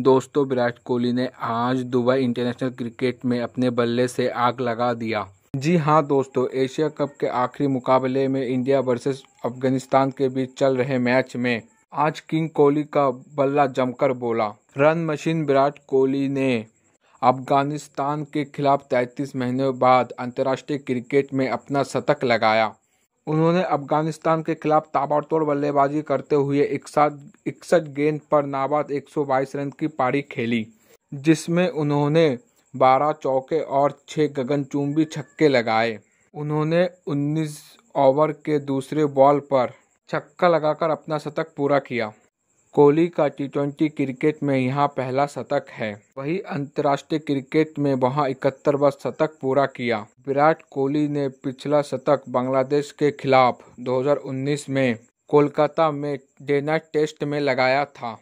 दोस्तों विराट कोहली ने आज दुबई इंटरनेशनल क्रिकेट में अपने बल्ले से आग लगा दिया जी हाँ दोस्तों एशिया कप के आखिरी मुकाबले में इंडिया वर्सेस अफगानिस्तान के बीच चल रहे मैच में आज किंग कोहली का बल्ला जमकर बोला रन मशीन विराट कोहली ने अफगानिस्तान के खिलाफ 33 महीने बाद अंतर्राष्ट्रीय क्रिकेट में अपना शतक लगाया उन्होंने अफगानिस्तान के खिलाफ ताबड़तोड़ बल्लेबाजी करते हुए इकसठ गेंद पर नाबाद 122 रन की पारी खेली जिसमें उन्होंने 12 चौके और 6 गगनचुंबी छक्के लगाए उन्होंने 19 ओवर के दूसरे बॉल पर छक्का लगाकर अपना शतक पूरा किया कोहली का टी ट्वेंटी क्रिकेट में यहाँ पहला शतक है वही अंतर्राष्ट्रीय क्रिकेट में वहां इकहत्तरवा शतक पूरा किया विराट कोहली ने पिछला शतक बांग्लादेश के खिलाफ 2019 में कोलकाता में डे टेस्ट में लगाया था